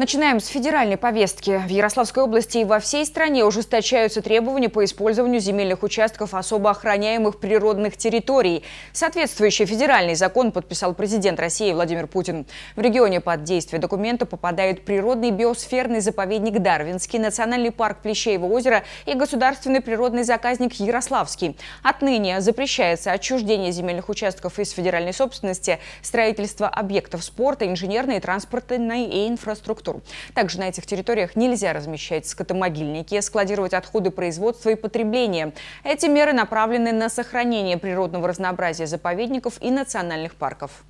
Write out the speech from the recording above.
Начинаем с федеральной повестки. В Ярославской области и во всей стране ужесточаются требования по использованию земельных участков особо охраняемых природных территорий. Соответствующий федеральный закон подписал президент России Владимир Путин. В регионе под действие документа попадают природный биосферный заповедник Дарвинский, национальный парк Плещеево озеро и государственный природный заказник Ярославский. Отныне запрещается отчуждение земельных участков из федеральной собственности, строительство объектов спорта, инженерной, транспортной и инфраструктуры инфраструктуру. Также на этих территориях нельзя размещать скотомогильники, складировать отходы производства и потребления. Эти меры направлены на сохранение природного разнообразия заповедников и национальных парков.